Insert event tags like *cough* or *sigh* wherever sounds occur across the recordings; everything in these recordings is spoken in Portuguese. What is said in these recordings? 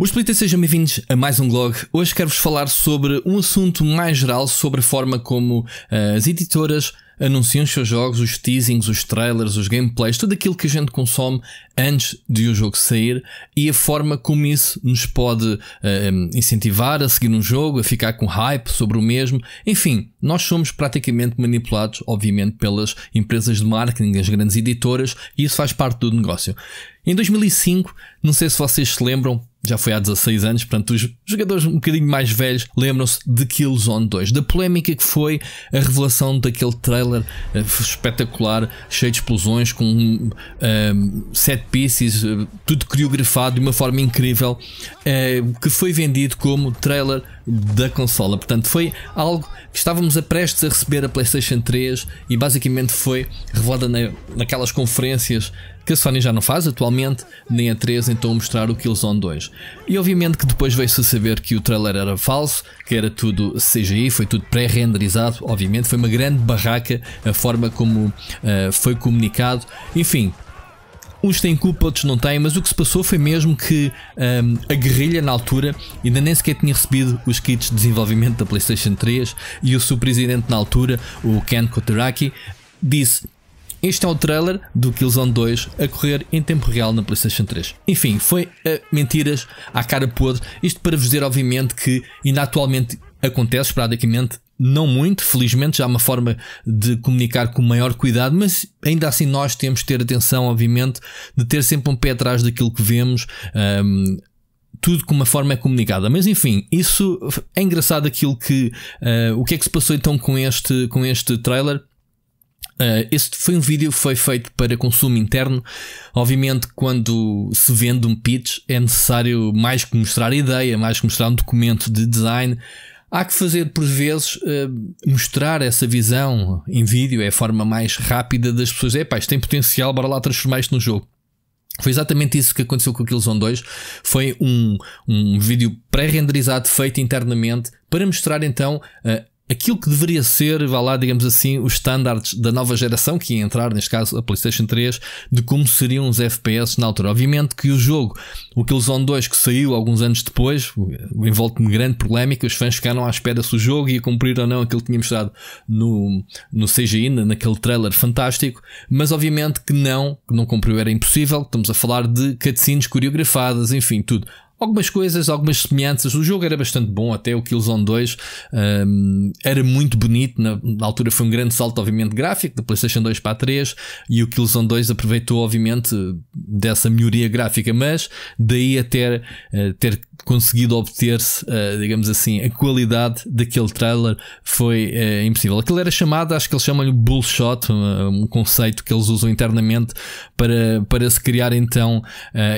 Os Splitters, sejam bem-vindos a mais um blog. Hoje quero-vos falar sobre um assunto mais geral sobre a forma como eh, as editoras anunciam os seus jogos, os teasings, os trailers, os gameplays, tudo aquilo que a gente consome antes de o um jogo sair e a forma como isso nos pode uh, incentivar a seguir um jogo, a ficar com hype sobre o mesmo. Enfim, nós somos praticamente manipulados, obviamente, pelas empresas de marketing, as grandes editoras, e isso faz parte do negócio. Em 2005, não sei se vocês se lembram, já foi há 16 anos, portanto, os jogadores um bocadinho mais velhos lembram-se de Killzone 2, da polémica que foi a revelação daquele trailer eh, espetacular, cheio de explosões, com um, ehm, set pieces, eh, tudo criografado de uma forma incrível, eh, que foi vendido como trailer da consola. Portanto, foi algo que estávamos a prestes a receber a PlayStation 3 e basicamente foi revelada naquelas conferências que a Sony já não faz atualmente, nem a 3 então mostrar o Killzone 2. E obviamente que depois veio-se a saber que o trailer era falso, que era tudo CGI, foi tudo pré-renderizado, obviamente, foi uma grande barraca a forma como uh, foi comunicado, enfim. Uns têm culpa, outros não têm, mas o que se passou foi mesmo que um, eh, a guerrilha na altura ainda nem sequer tinha recebido os kits de desenvolvimento da PlayStation 3 e o seu presidente na altura, o Ken Kotaraki, disse este é o trailer do Killzone 2 a correr em tempo real na PlayStation 3. Enfim, foi mentiras à cara podre. Isto para vos dizer, obviamente, que ainda atualmente acontece praticamente não muito, felizmente, já uma forma de comunicar com maior cuidado, mas ainda assim nós temos de ter atenção, obviamente, de ter sempre um pé atrás daquilo que vemos. Um, tudo com uma forma é comunicada, mas enfim, isso é engraçado aquilo que uh, o que é que se passou então com este com este trailer Uh, este foi um vídeo que foi feito para consumo interno. Obviamente, quando se vende um pitch, é necessário mais que mostrar ideia, mais que mostrar um documento de design. Há que fazer, por vezes, uh, mostrar essa visão em vídeo. É a forma mais rápida das pessoas. É pá, isto tem potencial, bora lá transformar isto no jogo. Foi exatamente isso que aconteceu com o Killzone 2. Foi um, um vídeo pré-renderizado feito internamente para mostrar então uh, aquilo que deveria ser, vá lá, digamos assim, os standards da nova geração, que ia entrar, neste caso a PlayStation 3, de como seriam os FPS na altura. Obviamente que o jogo, o Killzone 2, que saiu alguns anos depois, envolve-me grande polémica, os fãs ficaram à espera se o jogo ia cumprir ou não aquilo que tinha mostrado no, no CGI, naquele trailer fantástico, mas obviamente que não, que não cumpriu, era impossível, estamos a falar de cutscenes coreografadas, enfim, tudo algumas coisas, algumas semelhanças. O jogo era bastante bom, até o Killzone 2 um, era muito bonito. Na, na, altura foi um grande salto, obviamente, gráfico, da PlayStation 2 para a 3, e o Killzone 2 aproveitou, obviamente, dessa melhoria gráfica, mas daí até ter, uh, ter conseguido obter-se, uh, digamos assim, a qualidade daquele trailer foi uh, impossível. Aquilo era chamado, acho que eles chamam-lhe bullshot, um, um conceito que eles usam internamente para, para se criar então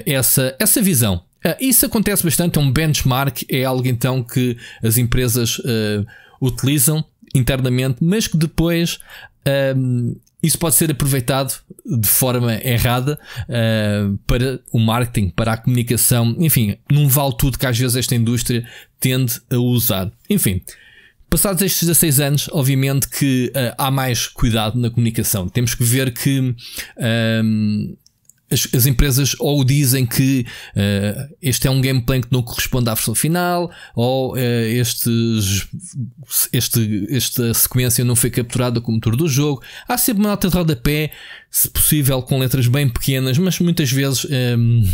essa, essa visão ah, isso acontece bastante, é um benchmark, é algo então que as empresas uh, utilizam internamente, mas que depois um, ah, isso pode ser aproveitado de forma errada uh, para o marketing, para a comunicação, enfim, não vale tudo que às vezes esta indústria tende a usar. Enfim, passados estes 16 anos, obviamente que uh, há mais cuidado na comunicação. Temos que ver que um, as, as, empresas ou dizem que uh, este é um gameplay que não corresponde à versão final, ou uh, estes, este, esta sequência não foi capturada como motor do jogo. Há sempre uma nota de rodapé, se possível com letras bem pequenas, mas muitas vezes. Um, ehm,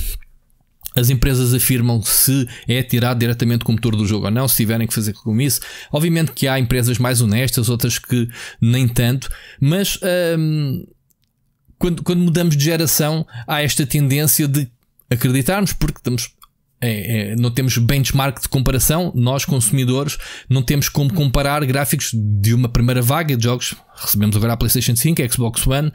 as empresas afirmam se é tirado diretamente com o motor do jogo ou não, se tiverem que fazer com isso. Obviamente que há empresas mais honestas, outras que nem tanto, mas um, ehm, quando, quando mudamos de geração, há esta tendência de acreditarmos, porque estamos é, é, não temos benchmark de comparação, nós consumidores não temos como comparar gráficos de uma primeira vaga de jogos. Recebemos agora a PlayStation 5, Xbox One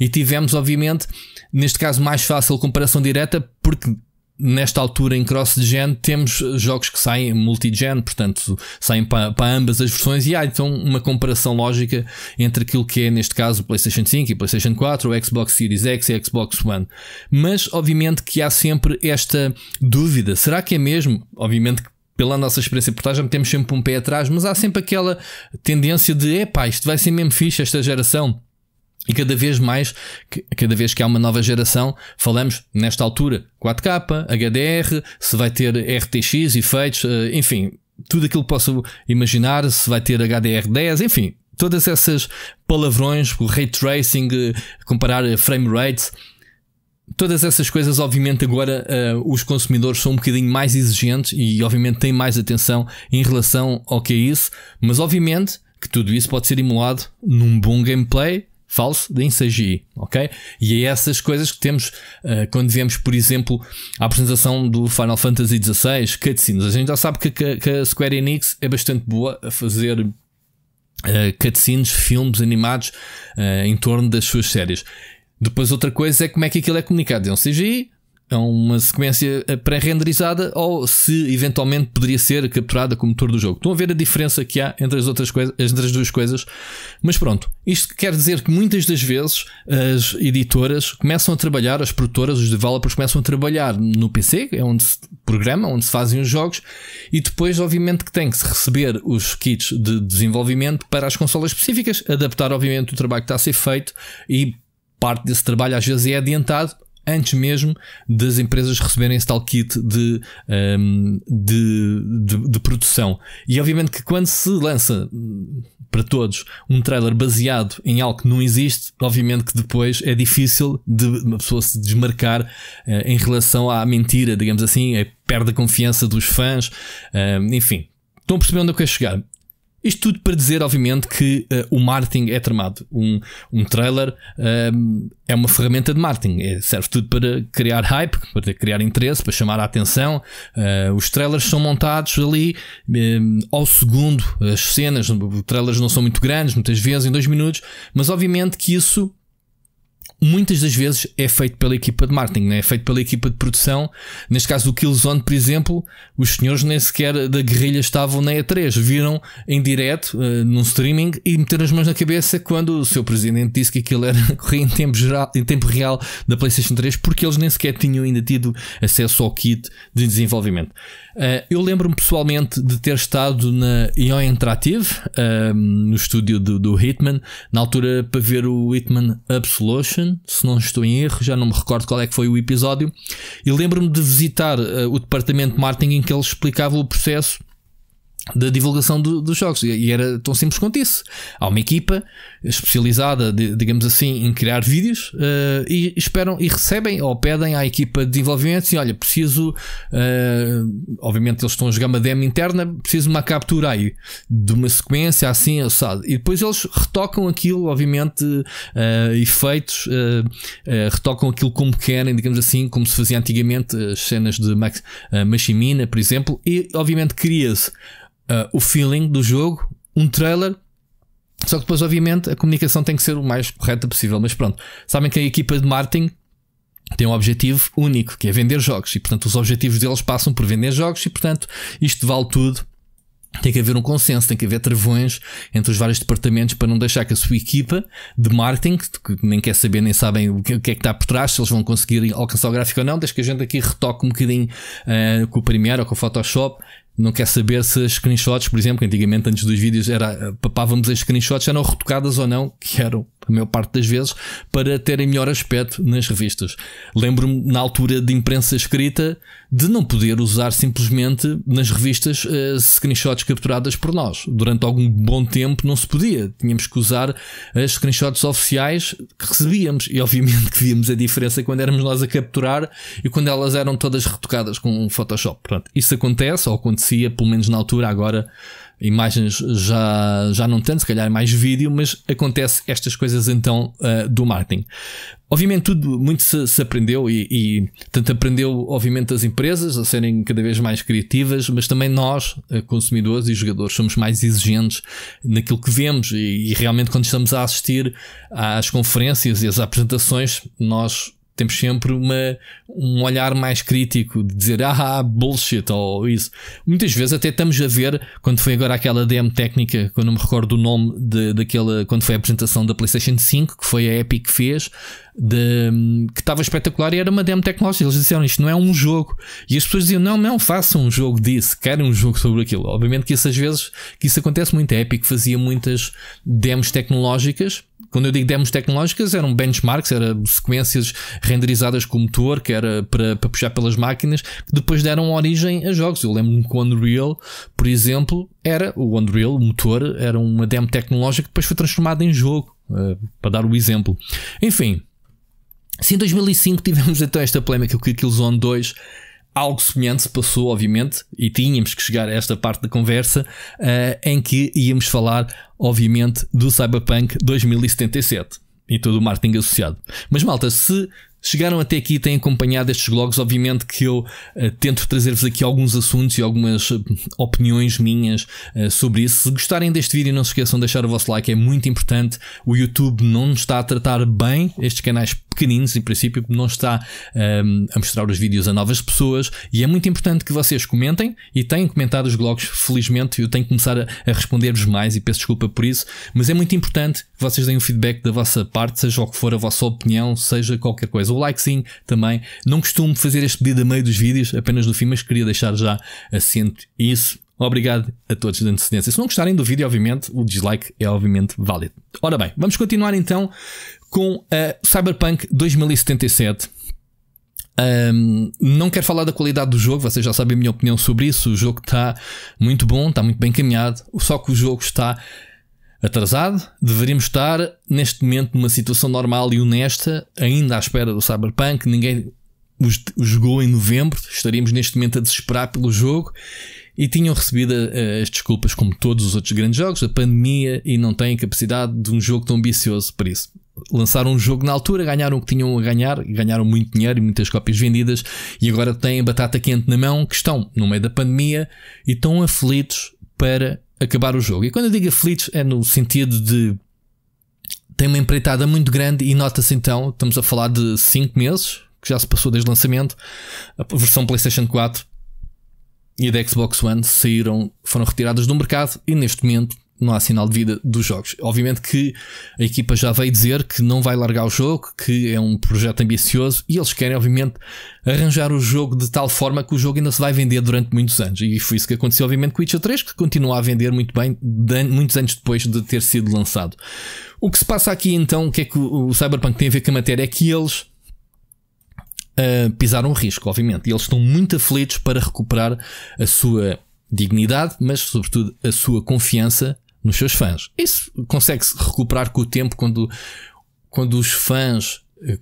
e tivemos, obviamente, neste caso, mais fácil comparação direta porque nesta altura em cross-gen temos jogos que saem multi-gen, portanto saem para, para, ambas as versões e há então uma comparação lógica entre aquilo que é neste caso o PlayStation 5 e o PlayStation 4, o Xbox Series X e o Xbox One. Mas obviamente que há sempre esta dúvida, será que é mesmo? Obviamente que pela nossa experiência portátil temos já metemos sempre um pé atrás, mas há sempre aquela tendência de, epá, isto vai ser mesmo fixe esta geração. E cada vez mais, cada vez que há uma nova geração, falamos nesta altura 4K, HDR, se vai ter RTX, efeitos, eh, enfim, tudo aquilo que posso imaginar, se vai ter HDR10, enfim, todas essas palavrões, o ray tracing, eh, comparar eh, frame rates, todas essas coisas, obviamente, agora os consumidores são um bocadinho mais exigentes e, obviamente, têm mais atenção em relação ao que é isso, mas, obviamente, que tudo isso pode ser emulado num bom gameplay falso de CGI, ok? E é essas coisas que temos uh, quando vemos, por exemplo, a apresentação do Final Fantasy XVI, cutscenes. A gente já sabe que, que, que a Square Enix é bastante boa a fazer uh, cutscenes, filmes animados uh, em torno das suas séries. Depois outra coisa é como é que aquilo é comunicado. É um CGI, é uma sequência eh, pré-renderizada ou se eventualmente poderia ser capturada como motor do jogo. Estão a ver a diferença que há entre as, outras coisas, entre as duas coisas. Mas pronto, isto quer dizer que muitas das vezes as editoras começam a trabalhar, as produtoras, os developers começam a trabalhar no PC, é onde se programa, onde se fazem os jogos, e depois, obviamente, que tem que se receber os kits de desenvolvimento para as consolas específicas, adaptar, obviamente, o trabalho que está a ser feito e parte desse trabalho às vezes é adiantado antes mesmo das empresas receberem esse tal kit de, um, ehm, de, de, de, produção. E obviamente que quando se lança para todos um trailer baseado em algo que não existe, obviamente que depois é difícil de uma pessoa se desmarcar uh, em relação à mentira, digamos assim, perde a confiança dos fãs, uh, enfim. Estão percebendo onde eu quero chegar? Isto tudo para dizer, obviamente, que uh, o marketing é tramado. Um, um trailer um, ehm, é uma ferramenta de marketing. É, serve tudo para criar hype, para criar interesse, para chamar a atenção. Uh, os trailers são montados ali um, ehm, ao segundo. As cenas, os trailers não são muito grandes, muitas vezes em dois minutos. Mas, obviamente, que isso muitas das vezes é feito pela equipa de marketing, né? é feito pela equipa de produção. Neste caso do Killzone, por exemplo, os senhores nem sequer da guerrilha estavam na E3, viram em direto, uh, num streaming, e meteram as mãos na cabeça quando o seu presidente disse que aquilo era *laughs* correr em tempo, geral, em tempo real da PlayStation 3, porque eles nem sequer tinham ainda tido acesso ao kit de desenvolvimento. Uh, eu lembro-me pessoalmente de ter estado na Ion Interactive, uh, no estúdio do, do, Hitman, na altura para ver o Hitman Absolution se não estou em erro, já não me recordo qual é que foi o episódio, e lembro-me de visitar uh, o departamento de marketing em que ele explicava o processo da divulgação do, dos jogos. E era tão simples quanto isso. Há uma equipa especializada, de, digamos assim, em criar vídeos uh, e esperam e recebem ou pedem à equipa de desenvolvimento assim, olha, preciso, uh, obviamente eles estão a jogar uma demo interna, preciso uma captura aí de uma sequência assim, assado. E depois eles retocam aquilo, obviamente, uh, efeitos, retocam aquilo como querem, digamos assim, como se fazia antigamente as cenas de Max, Machimina, por exemplo, e obviamente cria-se o feeling do jogo, um trailer só que depois, obviamente, a comunicação tem que ser o mais correta possível. Mas pronto, sabem que a equipa de marketing tem um objetivo único, que é vender jogos. E portanto, os objetivos deles passam por vender jogos. E portanto, isto vale tudo. Tem que haver um consenso, tem que haver travões entre os vários departamentos para não deixar que a sua equipa de marketing, que nem quer saber, nem sabem o que é que está por trás, se eles vão conseguir alcançar o gráfico ou não, desde que a gente aqui retoque um bocadinho uh, com o Premiere ou com o Photoshop não quer saber se as screenshots, por exemplo, que antigamente antes dos vídeos era eh, papávamos as screenshots, eram retocadas ou não, que eram a maior parte das vezes, para terem melhor aspecto nas revistas. Lembro-me, na altura de imprensa escrita, de não poder usar simplesmente nas revistas uh, screenshots capturadas por nós. Durante algum bom tempo não se podia. Tínhamos que usar as screenshots oficiais que recebíamos. E obviamente que víamos a diferença quando éramos nós a capturar e quando elas eram todas retocadas com Photoshop. Pronto, isso acontece, ou acontecia, pelo menos na altura, agora imagens já, já não tanto, se calhar mais vídeo, mas acontece estas coisas então uh, do marketing. Obviamente tudo muito se, se aprendeu e, e, tanto aprendeu obviamente as empresas a serem cada vez mais criativas, mas também nós, eh, consumidores e jogadores, somos mais exigentes naquilo que vemos e, e realmente quando estamos a assistir às conferências e às apresentações, nós temos sempre uma, um olhar mais crítico de dizer ah, ah, bullshit ou isso. Muitas vezes até estamos a ver, quando foi agora aquela DM técnica, que eu não me recordo o nome de, daquela, quando foi a apresentação da PlayStation 5, que foi a Epic que fez, de, que estava espetacular e era uma demo tecnológica. Eles disseram isto não é um jogo. E as pessoas diziam: não, não, façam um jogo disso, querem um jogo sobre aquilo. Obviamente que isso às vezes que isso acontece muito. A Epic fazia muitas demos tecnológicas. Quando eu digo demos tecnológicas, eram benchmarks, eram sequências renderizadas com motor, que era para, para puxar pelas máquinas, que depois deram origem a jogos. Eu lembro-me que o Unreal, por exemplo, era o Unreal, o motor, era uma demo tecnológica que depois foi transformada em jogo, eh, para dar o exemplo. Enfim, se em 2005 tivemos então esta polémica com o Killzone 2, algo semelhante se passou, obviamente, e tínhamos que chegar a esta parte da conversa, uh, em que íamos falar, obviamente, do Cyberpunk 2077 e todo o marketing associado. Mas malta, se chegaram até aqui e têm acompanhado estes blogs, obviamente que eu uh, tento trazer-vos aqui alguns assuntos e algumas eh, opiniões minhas uh, sobre isso. Se gostarem deste vídeo, não se esqueçam de deixar o vosso like, é muito importante. O YouTube não está a tratar bem estes canais pequeninos, em princípio, não está ehm, a mostrar os vídeos a novas pessoas e é muito importante que vocês comentem e têm comentado os blogs, felizmente eu tenho que começar a, a responder-vos mais e peço desculpa por isso, mas é muito importante que vocês deem o feedback da vossa parte, seja o que for a vossa opinião, seja qualquer coisa o likezinho também. Não costumo fazer este pedido a meio dos vídeos, apenas no fim, mas queria deixar já assento isso. Obrigado a todos de antecedência. Se não gostarem do vídeo, obviamente, o dislike é obviamente válido. Ora bem, vamos continuar então com a Cyberpunk 2077. Um, não quero falar da qualidade do jogo, vocês já sabem a minha opinião sobre isso. O jogo está muito bom, está muito bem caminhado, só que o jogo está atrasado. Deveríamos estar, neste momento, numa situação normal e honesta, ainda à espera do Cyberpunk. Ninguém o jogou em novembro, estaríamos neste momento a desesperar pelo jogo e tinham recebido eh, as desculpas, como todos os outros grandes jogos, da pandemia e não têm capacidade de um jogo tão ambicioso para isso. Lançaram um jogo na altura, ganharam o que tinham a ganhar, ganharam muito dinheiro e muitas cópias vendidas, e agora têm batata quente na mão, que estão no meio da pandemia e estão aflitos para acabar o jogo. E quando eu digo aflitos, é no sentido de. tem uma empreitada muito grande e nota-se então, estamos a falar de 5 meses, que já se passou desde o lançamento, a versão PlayStation 4 e a da Xbox One saíram, foram retiradas do mercado e neste momento não há sinal de vida dos jogos. Obviamente que a equipa já veio dizer que não vai largar o jogo, que é um projeto ambicioso e eles querem, obviamente, arranjar o jogo de tal forma que o jogo ainda se vai vender durante muitos anos. E foi isso que aconteceu, obviamente, com o Witcher 3, que continua a vender muito bem muitos anos depois de ter sido lançado. O que se passa aqui então, o que é que o Cyberpunk tem a ver com a matéria? É que eles. Uh, pisaram um risco, obviamente, e eles estão muito aflitos para recuperar a sua dignidade, mas sobretudo a sua confiança nos seus fãs. Isso consegue-se recuperar com o tempo quando, quando os fãs eh, eh,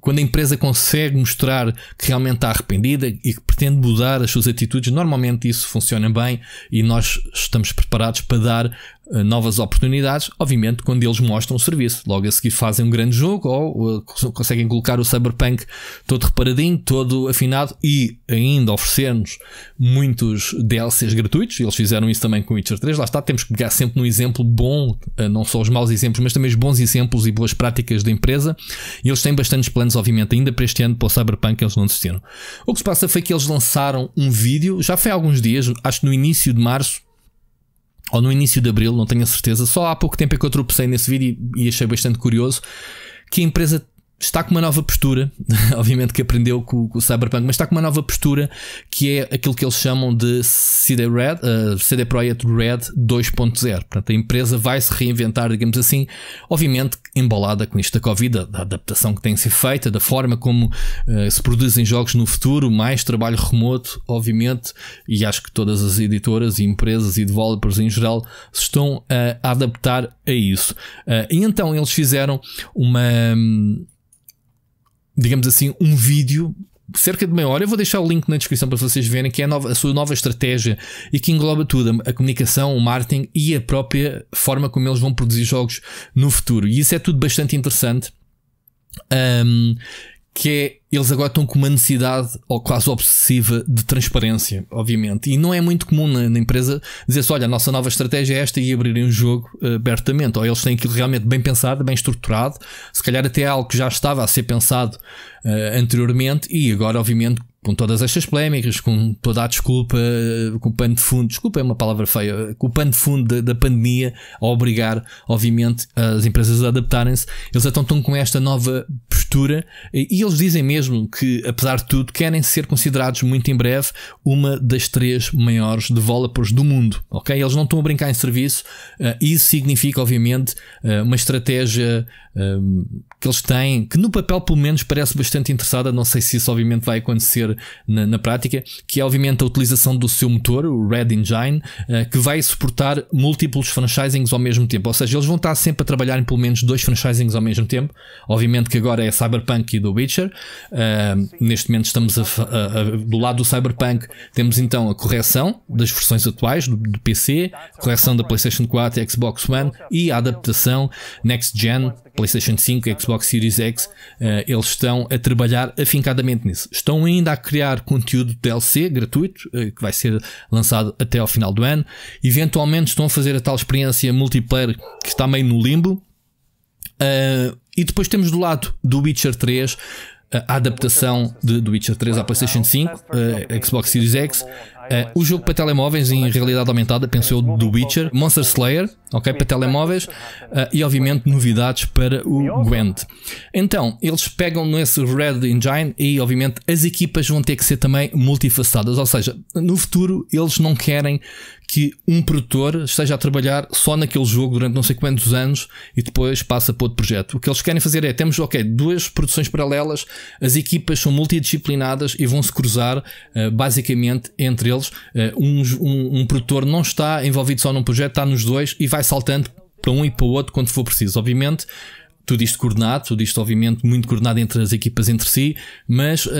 quando a empresa consegue mostrar que realmente está arrependida e que pretende mudar as suas atitudes, normalmente isso funciona bem e nós estamos preparados para dar eh, novas oportunidades, obviamente quando eles mostram o serviço. Logo a seguir fazem um grande jogo ou eh, conseguem colocar o Cyberpunk todo reparadinho, todo afinado e ainda oferecer-nos muitos DLCs gratuitos. Eles fizeram isso também com Witcher 3. Lá está, temos que pegar sempre no exemplo bom, eh, não só os maus exemplos, mas também os bons exemplos e boas práticas da empresa. E eles têm bastantes planos, obviamente, ainda para este ano para o Cyberpunk eles não desistiram. O que se passa foi que eles lançaram um vídeo, já foi há alguns dias, acho que no início de março, ou no início de abril, não tenho a certeza, só há pouco tempo é que eu tropecei nesse vídeo e achei bastante curioso que a empresa está com uma nova postura, *laughs* obviamente que aprendeu com, com, o Cyberpunk, mas está com uma nova postura que é aquilo que eles chamam de CD, Red, uh, eh, CD Projekt Red 2.0. Portanto, a empresa vai se reinventar, digamos assim, obviamente embalada com isto da Covid, da adaptação que tem se feita, da forma como uh, se produzem jogos no futuro, mais trabalho remoto, obviamente, e acho que todas as editoras e empresas e developers em geral se estão uh, a adaptar a isso. Eh, e então eles fizeram uma. Um, digamos assim, um vídeo cerca de meia hora. Eu vou deixar o link na descrição para vocês verem que é a, nova, a, sua nova estratégia e que engloba tudo: a, comunicação, o marketing e a própria forma como eles vão produzir jogos no futuro. E isso é tudo bastante interessante. Um, que é eles agora estão com uma necessidade ou quase obsessiva de transparência, obviamente. E não é muito comum na, na empresa dizer-se: olha, a nossa nova estratégia é esta e abrirem um jogo uh, abertamente. Ou eles têm aquilo realmente bem pensado, bem estruturado, se calhar até é algo que já estava a ser pensado uh, anteriormente e agora, obviamente, com todas estas polémicas, com toda a desculpa, eh, com o pano de fundo, desculpa é uma palavra feia, com o pano de fundo da, da pandemia, a obrigar, obviamente, as empresas a adaptarem-se, eles então estão com esta nova e eles dizem mesmo que, apesar de tudo, querem ser considerados muito em breve uma das três maiores developers do mundo. Ok? Eles não estão a brincar em serviço, eh, isso significa, obviamente, eh, uma estratégia eh, que eles têm, que no papel pelo menos parece bastante interessada, não sei se isso obviamente vai acontecer na, na prática, que é obviamente a utilização do seu motor, o Red Engine, uh, que vai suportar múltiplos franchisings ao mesmo tempo, ou seja, eles vão estar sempre a trabalhar em pelo menos dois franchisings ao mesmo tempo, obviamente que agora é Cyberpunk e do Witcher, uh, neste momento estamos a, a, a, do lado do Cyberpunk, temos então a correção das versões atuais do, do PC, correção da PlayStation 4 e Xbox One e a adaptação Next Gen, PlayStation 5 e Xbox Xbox Series X, uh, eles estão a trabalhar afincadamente nisso. Estão ainda a criar conteúdo DLC gratuito, uh, que vai ser lançado até ao final do ano. Eventualmente estão a fazer a tal experiência multiplayer que está meio no limbo. Uh, e depois temos do lado do Witcher 3 a adaptação de, do Witcher 3 à PlayStation 5, Xbox Series X. É, o jogo para telemóveis em realidade aumentada, pensou do é, Witcher, Monster Slayer, ok, para telemóveis, é, eh, e obviamente novidades para o Gwent. Então, eles pegam nesse Red Engine e obviamente as equipas vão ter que ser também multifacetadas, ou seja, no futuro eles não querem que um produtor esteja a trabalhar só naquele jogo durante não sei quantos anos e depois passa para outro projeto. O que eles querem fazer é, temos, ok, duas produções paralelas, as equipas são multidisciplinadas e vão se cruzar eh, basicamente entre deles, eh, um, um, um produtor não está envolvido só num projeto, está nos dois e vai saltando para um e para o outro quando for preciso. Obviamente, tudo isto coordenado, tudo isto obviamente muito coordenado entre as equipas entre si, mas uh,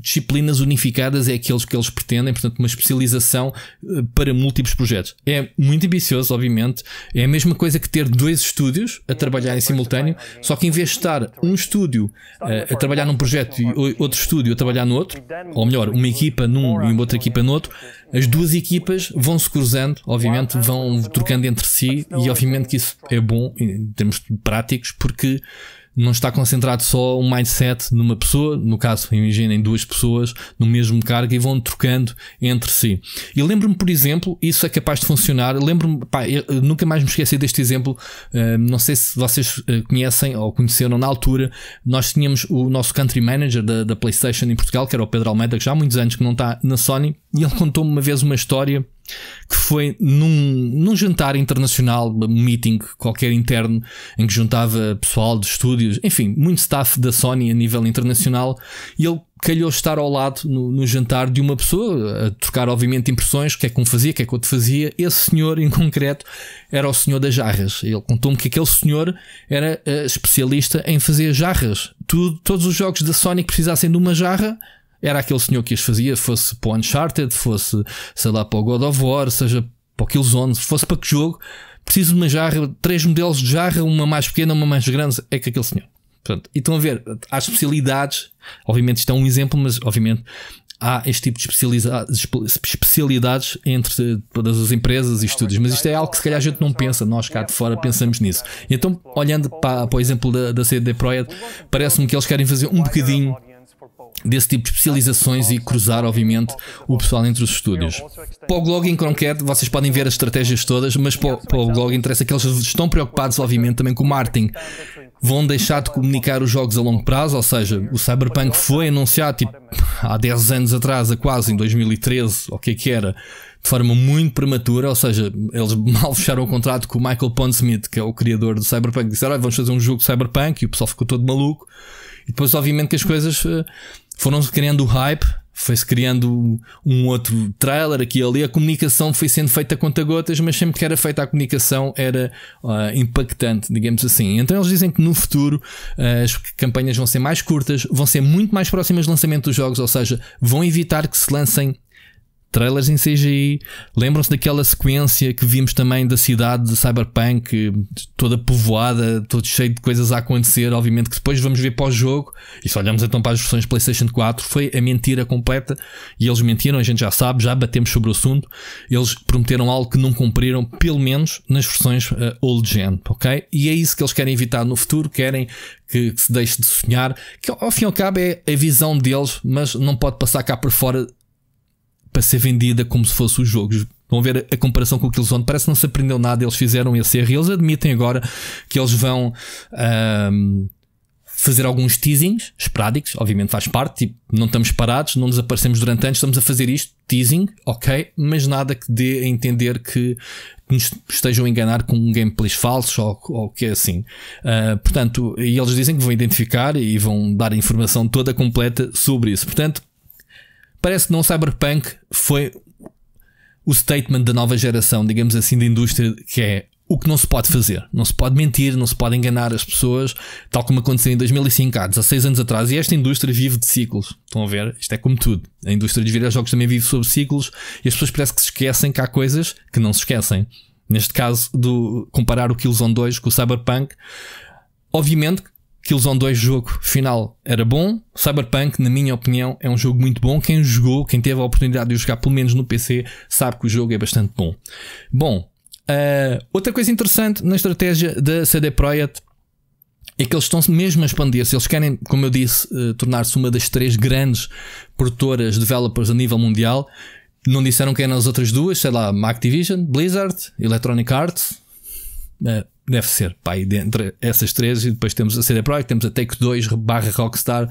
disciplinas unificadas é aqueles que eles pretendem, portanto, uma especialização uh, para múltiplos projetos. É muito ambicioso, obviamente, é a mesma coisa que ter dois estúdios a trabalhar em simultâneo, só que em vez de estar um estúdio uh, a trabalhar num projeto e outro estúdio a trabalhar no outro, ou melhor, uma equipa num e uma outra equipa no outro, as duas equipas vão se cruzando, obviamente, vão trocando entre si e obviamente que isso é bom em termos práticos, porque não está concentrado só um mindset numa pessoa, no caso, imaginem duas pessoas no mesmo cargo e vão trocando entre si. E lembro-me, por exemplo, isso é capaz de funcionar. Lembro-me, nunca mais me esqueci deste exemplo. Uh, não sei se vocês eh, conhecem ou conheceram na altura. Nós tínhamos o nosso country manager da, da PlayStation em Portugal, que era o Pedro Almeida, que já há muitos anos que não está na Sony e ele contou-me uma vez uma história que foi num, num jantar internacional, um meeting qualquer interno, em que juntava pessoal de estúdios, enfim, muito staff da Sony a nível internacional, e ele calhou estar ao lado no, no jantar de uma pessoa, a trocar, obviamente, impressões, o que é que um fazia, o que é que outro fazia. Esse senhor, em concreto, era o senhor das jarras. Ele contou-me que aquele senhor era uh, especialista em fazer jarras. Tudo, todos os jogos da Sony que precisassem de uma jarra, era aquele senhor que as fazia, fosse para o Uncharted, fosse, sei lá, para o God of War, seja para o Killzone, fosse para que jogo, preciso de uma jarra, três modelos de jarra, uma mais pequena, uma mais grande, é que aquele senhor. Portanto, e estão a ver, há especialidades, obviamente isto é um exemplo, mas obviamente há este tipo de especialidades, entre todas as empresas e estúdios. mas isto é algo que se calhar a gente não pensa, nós cá de fora pensamos nisso. Então, olhando para, para o exemplo da, da CD Projekt, parece-me que eles querem fazer um bocadinho desse tipo de especializações e cruzar, obviamente, o pessoal entre os estúdios. Para o Glog em Croncat, vocês podem ver as estratégias todas, mas para, o Glog interessa que eles estão preocupados, obviamente, também com o marketing. Vão deixar de comunicar os jogos a longo prazo, ou seja, o Cyberpunk foi anunciado tipo, há 10 anos atrás, quase em 2013, o que é que era, de forma muito prematura, ou seja, eles *laughs* mal fecharam o contrato com o Michael Pondsmith, que é o criador do Cyberpunk, disseram, ah, vamos fazer um jogo de Cyberpunk, e o pessoal ficou todo maluco, e depois, obviamente, que as coisas eh, foram-se criando o hype, foi-se criando um outro trailer aqui e ali. A comunicação foi sendo feita a conta gotas, mas sempre que era feita a comunicação era uh, impactante, digamos assim. Então eles dizem que no futuro uh, as campanhas vão ser mais curtas, vão ser muito mais próximas do lançamento dos jogos, ou seja, vão evitar que se lancem trailers em CGI. Lembram-se daquela sequência que vimos também da cidade de Cyberpunk, toda povoada, todo cheio de coisas a acontecer. Obviamente que depois vamos ver pós-jogo. E se olhamos então para as versões PlayStation 4, foi a mentira completa. E eles mentiram, a gente já sabe, já batemos sobre o assunto. Eles prometeram algo que não cumpriram, pelo menos nas versões uh, old gen, ok? E é isso que eles querem evitar no futuro, querem que, que se deixe de sonhar, que ao fim e ao cabo é a visão deles, mas não pode passar cá por fora para ser vendida como se fosse os jogos. Vão ver a comparação com o Killzone. Parece que não se aprendeu nada. Eles fizeram esse erro. Eles admitem agora que eles vão um, fazer alguns teasings esporádicos. Obviamente faz parte. Tipo, não estamos parados, não desaparecemos durante anos. Estamos a fazer isto, teasing, ok. Mas nada que dê a entender que, nos estejam a enganar com gameplays falsos ou, ou que é assim. Uh, portanto, e eles dizem que vão identificar e vão dar a informação toda completa sobre isso. Portanto, parece que não Cyberpunk foi o statement da nova geração, digamos assim, da indústria, que é o que não se pode fazer. Não se pode mentir, não se pode enganar as pessoas, tal como aconteceu em 2005, há 16 anos atrás. E esta indústria vive de ciclos. Estão a ver? Isto é como tudo. A indústria dos videojogos também vive sobre ciclos e as pessoas parece que se esquecem que há coisas que não se esquecem. Neste caso, do comparar o Killzone 2 com o Cyberpunk, obviamente Killzone 2 jogo final era bom. Cyberpunk, na minha opinião, é um jogo muito bom. Quem jogou, quem teve a oportunidade de jogar, pelo menos no PC, sabe que o jogo é bastante bom. Bom, uh, outra coisa interessante na estratégia da CD Projekt é que eles estão mesmo a expandir-se. Eles querem, como eu disse, uh, tornar-se uma das três grandes produtoras, developers a nível mundial. Não disseram quem eram as outras duas, sei lá, Activision, Blizzard, Electronic Arts, eh, deve ser, pai, entre essas três, e depois temos a CD Projekt, temos a Take 2 barra Rockstar.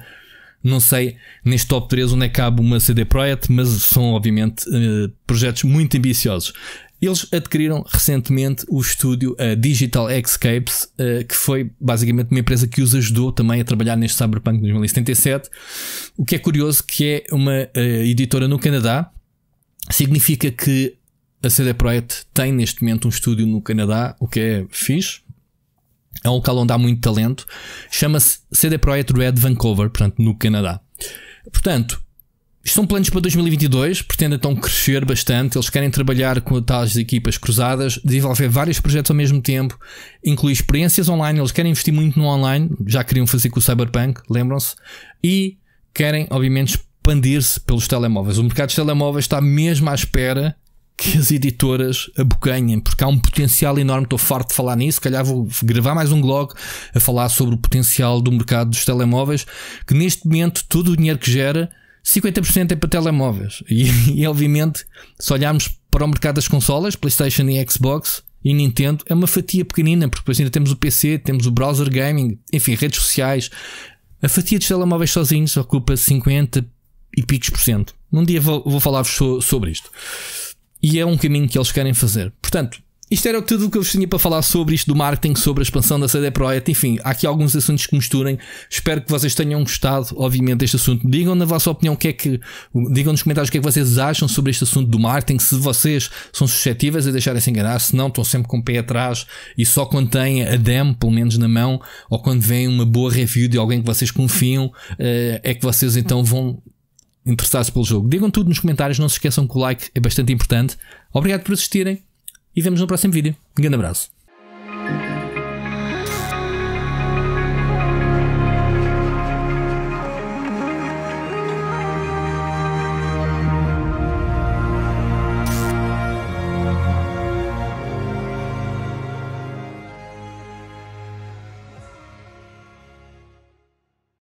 Não sei neste top 3 onde é que cabe uma CD Projekt, mas são obviamente eh, projetos muito ambiciosos. Eles adquiriram recentemente o estúdio uh, Digital Escapes, uh, que foi basicamente uma empresa que os ajudou também a trabalhar neste Cyberpunk 2077. O que é curioso que é uma uh, editora no Canadá, significa que a CD Projekt tem neste momento um estúdio no Canadá, o que é fixe. É um local onde há muito talento. Chama-se CD Projekt Red Vancouver, portanto, no Canadá. Portanto, isto são planos para 2022, pretendem então crescer bastante. Eles querem trabalhar com tais equipas cruzadas, desenvolver vários projetos ao mesmo tempo, incluir experiências online. Eles querem investir muito no online, já queriam fazer com o Cyberpunk, lembram-se, e querem, obviamente, expandir-se pelos telemóveis. O mercado dos telemóveis está mesmo à espera que as editoras abocanhem, porque há um potencial enorme. Estou farto de falar nisso. Se calhar vou gravar mais um blog a falar sobre o potencial do mercado dos telemóveis. Que neste momento todo o dinheiro que gera, 50% é para telemóveis. E, *laughs* e obviamente, se olharmos para o mercado das consolas, PlayStation e Xbox e Nintendo, é uma fatia pequenina, porque depois ainda temos o PC, temos o browser gaming, enfim, redes sociais. A fatia dos telemóveis sozinhos ocupa 50 e picos por cento. Num dia vou, vou falar-vos sobre isto e é um caminho que eles querem fazer. Portanto, isto era tudo o que eu vos tinha para falar sobre isto do marketing, sobre a expansão da CD Projekt. Enfim, há aqui alguns assuntos que misturem. Espero que vocês tenham gostado, obviamente, deste assunto. Digam na vossa opinião o que é que. Digam nos comentários o que é que vocês acham sobre este assunto do marketing. Se vocês são suscetíveis a deixarem-se enganar, se não, estão sempre com o pé atrás e só quando têm a demo, pelo menos na mão, ou quando vem uma boa review de alguém que vocês confiam, eh, é que vocês então vão interessados pelo jogo. Digam tudo nos comentários, não se esqueçam que o like é bastante importante. Obrigado por assistirem e vemos no próximo vídeo. Um grande abraço.